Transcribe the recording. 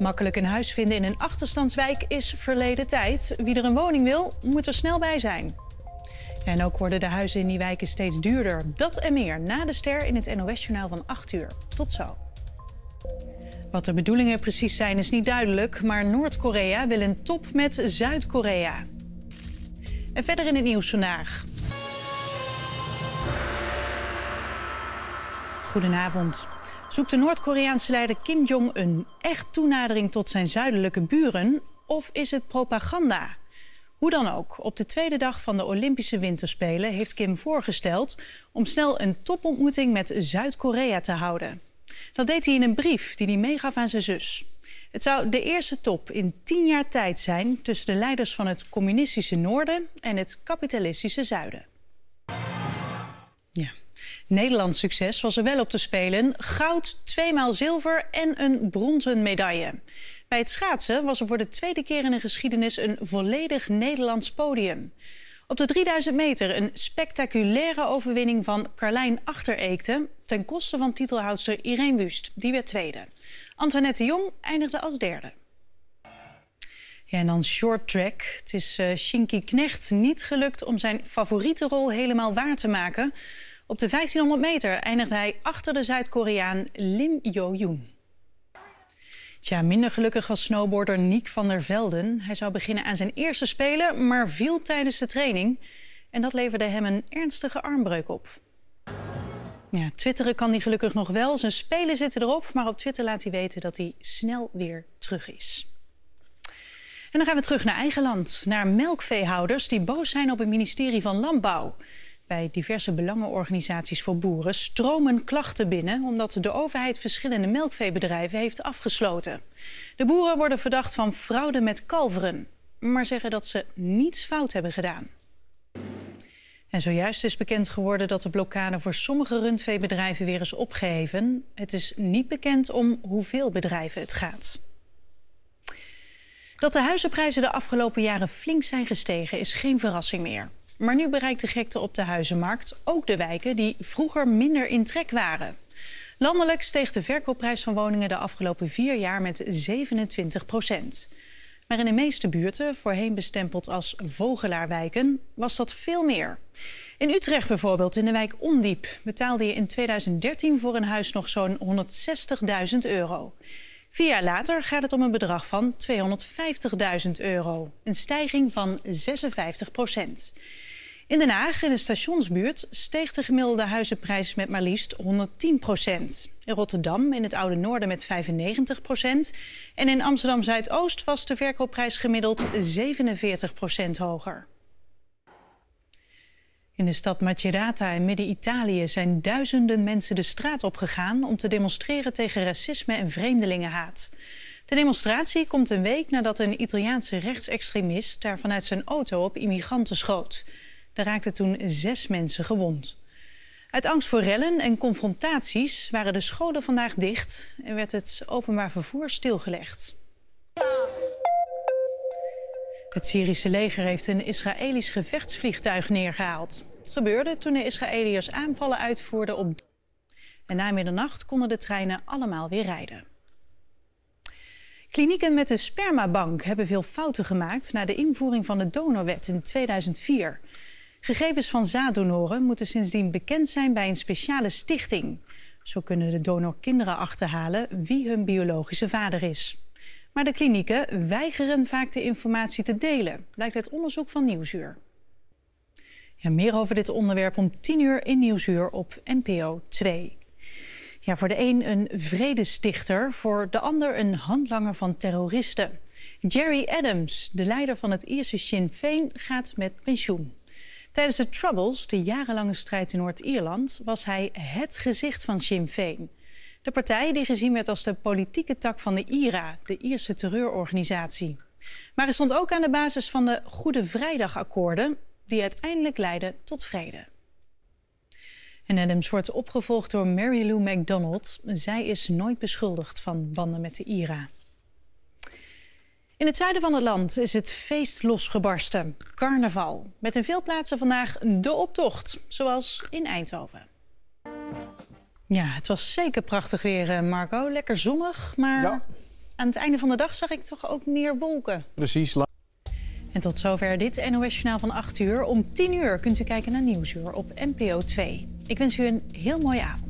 Makkelijk een huis vinden in een achterstandswijk is verleden tijd. Wie er een woning wil, moet er snel bij zijn. En ook worden de huizen in die wijken steeds duurder. Dat en meer na de ster in het NOS-journaal van 8 uur. Tot zo. Wat de bedoelingen precies zijn is niet duidelijk, maar Noord-Korea wil een top met Zuid-Korea. En verder in het nieuws vandaag. Goedenavond. Zoekt de Noord-Koreaanse leider Kim Jong-un echt toenadering tot zijn zuidelijke buren of is het propaganda? Hoe dan ook, op de tweede dag van de Olympische Winterspelen heeft Kim voorgesteld om snel een topontmoeting met Zuid-Korea te houden. Dat deed hij in een brief die hij meegaf aan zijn zus. Het zou de eerste top in tien jaar tijd zijn tussen de leiders van het communistische noorden en het kapitalistische zuiden. Ja, Nederlands succes was er wel op te spelen. Goud, tweemaal zilver en een bronzen medaille. Bij het schaatsen was er voor de tweede keer in de geschiedenis een volledig Nederlands podium. Op de 3000 meter een spectaculaire overwinning van Carlijn Achtereekte... ten koste van titelhoudster Irene Wust. Die werd tweede. Antoinette Jong eindigde als derde. Ja, en dan short track. Het is uh, Shinky Knecht niet gelukt om zijn favoriete rol helemaal waar te maken. Op de 1500 meter eindigde hij achter de Zuid-Koreaan Lim yo joon Tja, minder gelukkig was snowboarder Niek van der Velden. Hij zou beginnen aan zijn eerste spelen, maar viel tijdens de training. En dat leverde hem een ernstige armbreuk op. Ja, twitteren kan hij gelukkig nog wel. Zijn spelen zitten erop, maar op Twitter laat hij weten dat hij snel weer terug is. En dan gaan we terug naar eigen land, naar melkveehouders die boos zijn op het ministerie van Landbouw. Bij diverse belangenorganisaties voor boeren stromen klachten binnen omdat de overheid verschillende melkveebedrijven heeft afgesloten. De boeren worden verdacht van fraude met kalveren, maar zeggen dat ze niets fout hebben gedaan. En zojuist is bekend geworden dat de blokkade voor sommige rundveebedrijven weer is opgeheven. Het is niet bekend om hoeveel bedrijven het gaat. Dat de huizenprijzen de afgelopen jaren flink zijn gestegen is geen verrassing meer. Maar nu bereikt de gekte op de huizenmarkt ook de wijken die vroeger minder in trek waren. Landelijk steeg de verkoopprijs van woningen de afgelopen vier jaar met 27 procent. Maar in de meeste buurten, voorheen bestempeld als vogelaarwijken, was dat veel meer. In Utrecht bijvoorbeeld, in de wijk Ondiep, betaalde je in 2013 voor een huis nog zo'n 160.000 euro. Vier jaar later gaat het om een bedrag van 250.000 euro, een stijging van 56 procent. In Den Haag, in de stationsbuurt, steeg de gemiddelde huizenprijs met maar liefst 110 procent. In Rotterdam, in het Oude Noorden, met 95 procent. En in Amsterdam Zuidoost was de verkoopprijs gemiddeld 47 procent hoger. In de stad Macerata in Midden-Italië zijn duizenden mensen de straat opgegaan om te demonstreren tegen racisme en vreemdelingenhaat. De demonstratie komt een week nadat een Italiaanse rechtsextremist daar vanuit zijn auto op immigranten schoot. Daar raakten toen zes mensen gewond. Uit angst voor rellen en confrontaties waren de scholen vandaag dicht en werd het openbaar vervoer stilgelegd. Het Syrische leger heeft een Israëlisch gevechtsvliegtuig neergehaald gebeurde toen de Israëliërs aanvallen uitvoerden op... En na middernacht konden de treinen allemaal weer rijden. Klinieken met de spermabank hebben veel fouten gemaakt... na de invoering van de donorwet in 2004. Gegevens van zaaddonoren moeten sindsdien bekend zijn bij een speciale stichting. Zo kunnen de donorkinderen achterhalen wie hun biologische vader is. Maar de klinieken weigeren vaak de informatie te delen, blijkt uit onderzoek van Nieuwsuur. Ja, meer over dit onderwerp om tien uur in Nieuwsuur op NPO 2. Ja, voor de een een vredestichter, voor de ander een handlanger van terroristen. Jerry Adams, de leider van het Ierse Sinn Féin, gaat met pensioen. Tijdens de Troubles, de jarenlange strijd in Noord-Ierland, was hij het gezicht van Sinn Féin. De partij die gezien werd als de politieke tak van de IRA, de Ierse terreurorganisatie. Maar hij stond ook aan de basis van de Goede Vrijdagakkoorden, die uiteindelijk leiden tot vrede. En Adams wordt opgevolgd door Mary Lou MacDonald. Zij is nooit beschuldigd van banden met de IRA. In het zuiden van het land is het feest losgebarsten, carnaval. Met in veel plaatsen vandaag de optocht, zoals in Eindhoven. Ja, het was zeker prachtig weer, eh, Marco. Lekker zonnig, maar ja. aan het einde van de dag zag ik toch ook meer wolken. Precies. En tot zover dit NOS Journaal van 8 uur. Om 10 uur kunt u kijken naar Nieuwsuur op NPO 2. Ik wens u een heel mooie avond.